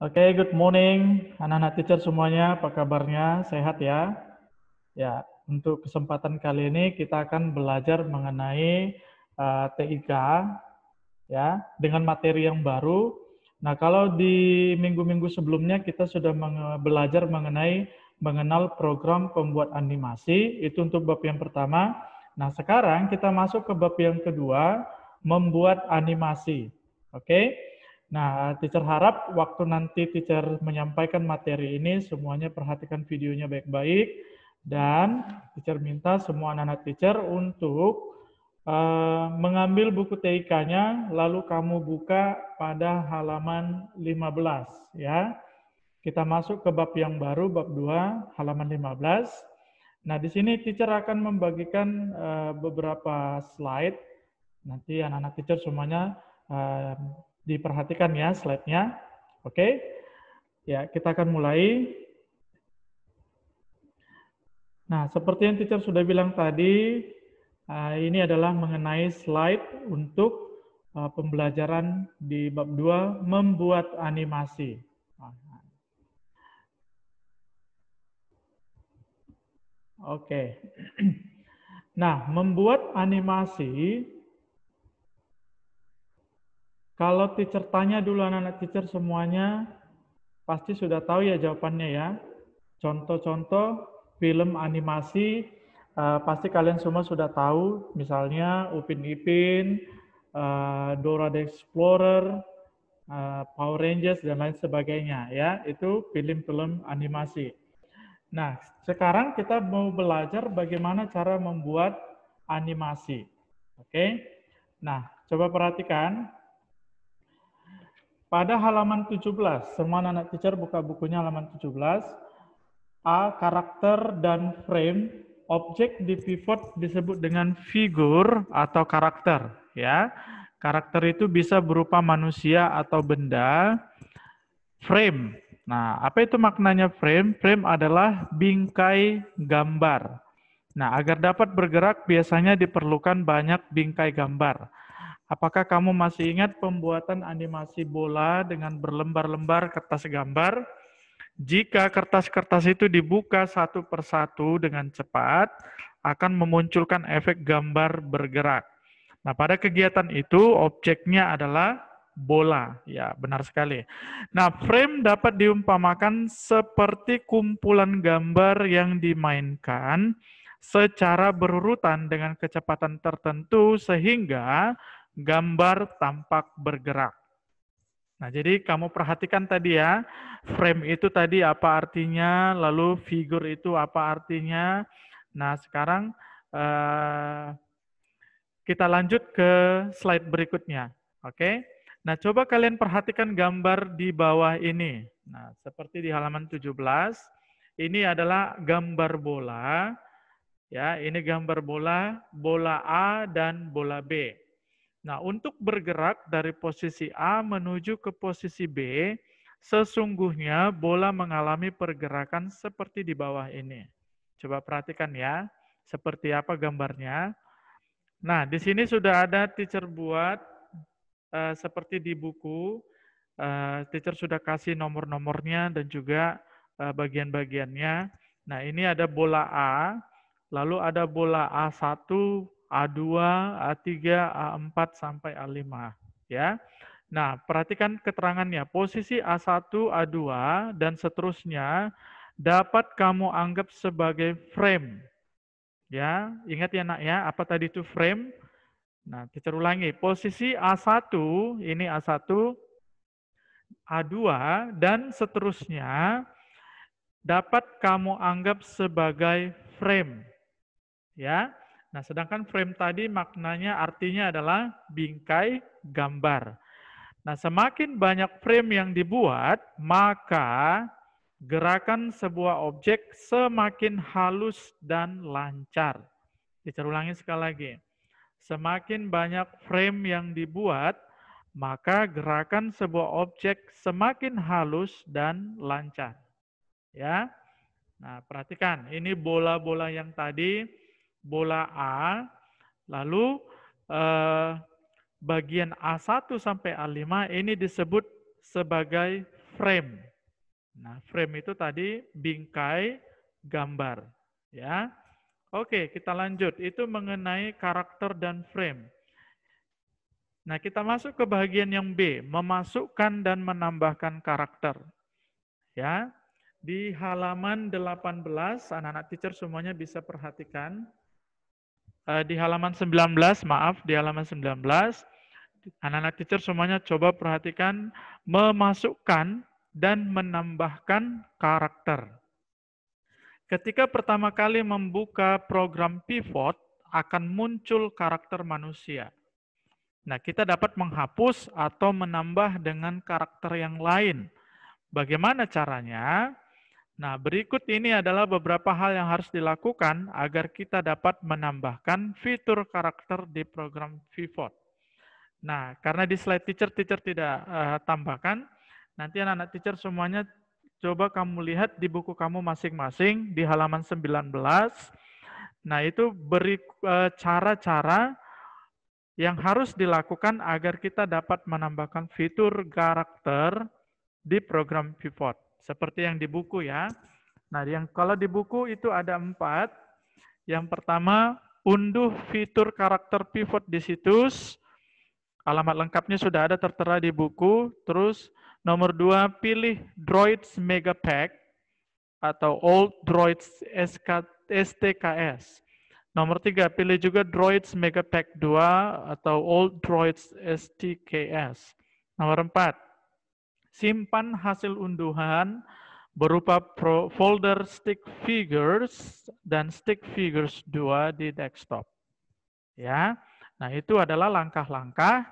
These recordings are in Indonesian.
Oke, okay, good morning anak-anak teacher semuanya. Apa kabarnya? Sehat ya? Ya, untuk kesempatan kali ini kita akan belajar mengenai uh, eh, TIK ya dengan materi yang baru. Nah, kalau di minggu-minggu sebelumnya kita sudah menge belajar mengenai mengenal program pembuat animasi itu untuk bab yang pertama. Nah, sekarang kita masuk ke bab yang kedua, membuat animasi. Oke. Okay? Nah, teacher harap waktu nanti teacher menyampaikan materi ini semuanya perhatikan videonya baik-baik dan teacher minta semua anak-anak teacher untuk uh, mengambil buku TIK-nya lalu kamu buka pada halaman 15 ya. Kita masuk ke bab yang baru bab 2 halaman 15. Nah, di sini teacher akan membagikan uh, beberapa slide. Nanti anak-anak teacher semuanya eh, Diperhatikan ya slide-nya. Oke. Okay? Ya, kita akan mulai. Nah, seperti yang teacher sudah bilang tadi, eh, ini adalah mengenai slide untuk eh, pembelajaran di bab 2 membuat animasi. Oke. Okay. Nah, membuat animasi kalau teacher tanya dulu anak-anak teacher semuanya, pasti sudah tahu ya jawabannya ya. Contoh-contoh film animasi, uh, pasti kalian semua sudah tahu. Misalnya Upin Ipin, uh, Dora the Explorer, uh, Power Rangers, dan lain sebagainya. ya Itu film-film animasi. Nah, sekarang kita mau belajar bagaimana cara membuat animasi. Oke? Okay? Nah, coba perhatikan pada halaman 17, semua anak teacher buka bukunya halaman 17. A. Karakter dan frame. Objek di pivot disebut dengan figur atau karakter. Ya, Karakter itu bisa berupa manusia atau benda. Frame. Nah, apa itu maknanya frame? Frame adalah bingkai gambar. Nah, agar dapat bergerak biasanya diperlukan banyak bingkai gambar. Apakah kamu masih ingat pembuatan animasi bola dengan berlembar-lembar kertas gambar? Jika kertas-kertas itu dibuka satu persatu dengan cepat, akan memunculkan efek gambar bergerak. Nah, pada kegiatan itu objeknya adalah bola. Ya, benar sekali. Nah, frame dapat diumpamakan seperti kumpulan gambar yang dimainkan secara berurutan dengan kecepatan tertentu sehingga gambar tampak bergerak. Nah, jadi kamu perhatikan tadi ya, frame itu tadi apa artinya, lalu figur itu apa artinya. Nah, sekarang eh, kita lanjut ke slide berikutnya. Oke. Nah, coba kalian perhatikan gambar di bawah ini. Nah, seperti di halaman 17, ini adalah gambar bola. Ya, ini gambar bola, bola A dan bola B. Nah, untuk bergerak dari posisi A menuju ke posisi B, sesungguhnya bola mengalami pergerakan seperti di bawah ini. Coba perhatikan ya, seperti apa gambarnya. Nah, di sini sudah ada teacher buat uh, seperti di buku. Uh, teacher sudah kasih nomor-nomornya dan juga uh, bagian-bagiannya. Nah, ini ada bola A, lalu ada bola A1, A2, A3, A4 sampai A5 ya. Nah, perhatikan keterangannya. Posisi A1, A2 dan seterusnya dapat kamu anggap sebagai frame. Ya, ingat ya Nak ya, apa tadi itu frame? Nah, teacher ulangi. Posisi A1, ini A1, A2 dan seterusnya dapat kamu anggap sebagai frame. Ya. Nah, sedangkan frame tadi maknanya artinya adalah bingkai gambar. Nah, semakin banyak frame yang dibuat, maka gerakan sebuah objek semakin halus dan lancar. Kita sekali lagi. Semakin banyak frame yang dibuat, maka gerakan sebuah objek semakin halus dan lancar. Ya. Nah, perhatikan, ini bola-bola yang tadi bola A, lalu eh, bagian A1 sampai A5 ini disebut sebagai frame. Nah, frame itu tadi bingkai gambar, ya. Oke, kita lanjut. Itu mengenai karakter dan frame. Nah, kita masuk ke bagian yang B, memasukkan dan menambahkan karakter. Ya. Di halaman 18, anak-anak teacher semuanya bisa perhatikan Eh, di halaman 19, maaf, di halaman 19, anak-anak teacher semuanya coba perhatikan memasukkan dan menambahkan karakter. Ketika pertama kali membuka program pivot, akan muncul karakter manusia. Nah, kita dapat menghapus atau menambah dengan karakter yang lain. Bagaimana caranya? Nah, berikut ini adalah beberapa hal yang harus dilakukan agar kita dapat menambahkan fitur karakter di program Vivot. Nah, karena di slide teacher, teacher tidak uh, tambahkan, nanti anak-anak teacher semuanya coba kamu lihat di buku kamu masing-masing di halaman 19. Nah, itu beri eh, cara-cara uh, yang harus dilakukan agar kita dapat menambahkan fitur karakter di program Vivot. Seperti yang di buku ya. Nah, yang kalau di buku itu ada empat. Yang pertama, unduh fitur karakter pivot di situs. Alamat lengkapnya sudah ada tertera di buku. Terus nomor dua, pilih Droids Mega Pack atau Old Droids SK, STKS. Nomor tiga, pilih juga Droids Mega Pack 2 atau Old Droids STKS. Nomor empat, simpan hasil unduhan berupa folder stick figures dan stick figures 2 di desktop. Ya. Nah, itu adalah langkah-langkah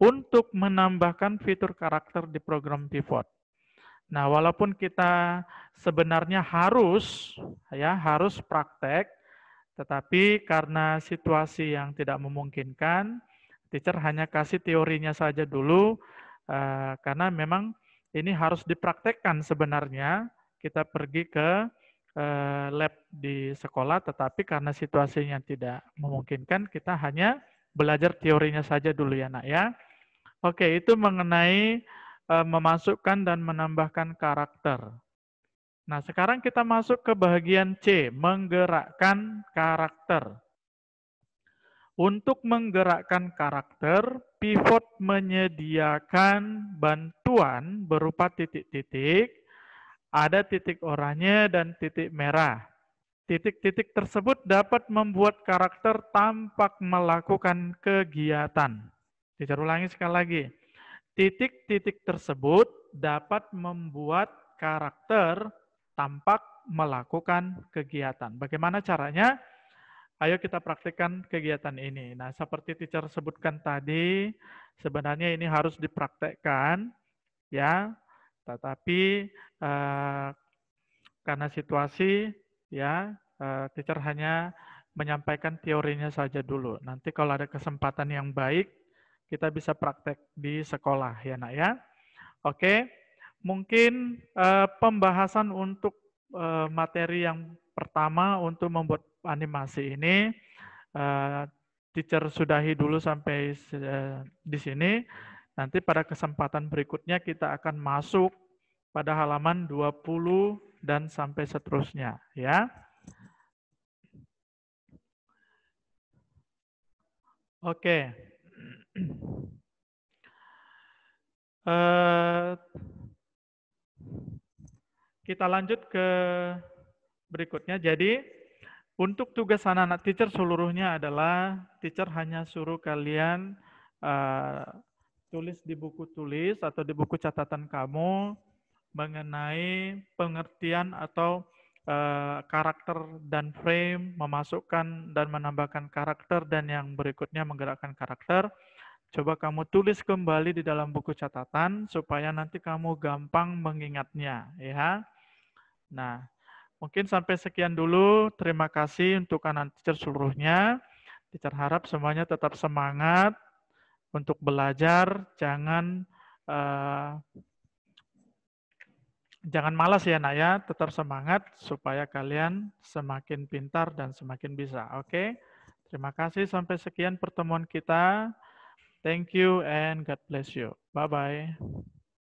untuk menambahkan fitur karakter di program pivot. Nah, walaupun kita sebenarnya harus ya harus praktek, tetapi karena situasi yang tidak memungkinkan, teacher hanya kasih teorinya saja dulu Eh, karena memang ini harus dipraktekkan sebenarnya kita pergi ke eh, lab di sekolah tetapi karena situasinya tidak memungkinkan kita hanya belajar teorinya saja dulu ya nak ya. Oke, itu mengenai eh, memasukkan dan menambahkan karakter. Nah, sekarang kita masuk ke bagian C, menggerakkan karakter. Untuk menggerakkan karakter, Pivot menyediakan bantuan berupa titik-titik, ada titik oranye dan titik merah. Titik-titik tersebut dapat membuat karakter tampak melakukan kegiatan. Dicar ulangi sekali lagi. Titik-titik tersebut dapat membuat karakter tampak melakukan kegiatan. Bagaimana caranya? Ayo kita praktekkan kegiatan ini. Nah, seperti teacher sebutkan tadi, sebenarnya ini harus dipraktekkan, ya. Tetapi eh, karena situasi, ya, eh, teacher hanya menyampaikan teorinya saja dulu. Nanti kalau ada kesempatan yang baik, kita bisa praktek di sekolah, ya, nak ya. Oke, mungkin eh, pembahasan untuk eh, materi yang pertama untuk membuat animasi ini uh, teacher sudahi dulu sampai uh, di sini. Nanti pada kesempatan berikutnya kita akan masuk pada halaman 20 dan sampai seterusnya ya. Oke. Uh, kita lanjut ke berikutnya. Jadi untuk tugas anak-anak teacher seluruhnya adalah teacher hanya suruh kalian uh, tulis di buku tulis atau di buku catatan kamu mengenai pengertian atau uh, karakter dan frame, memasukkan dan menambahkan karakter dan yang berikutnya menggerakkan karakter. Coba kamu tulis kembali di dalam buku catatan supaya nanti kamu gampang mengingatnya, ya. Nah, Mungkin sampai sekian dulu. Terima kasih untuk anak teacher seluruhnya. Teacher harap semuanya tetap semangat untuk belajar. Jangan uh, jangan malas ya nak ya. Tetap semangat supaya kalian semakin pintar dan semakin bisa. Oke. Okay? Terima kasih. Sampai sekian pertemuan kita. Thank you and God bless you. Bye-bye.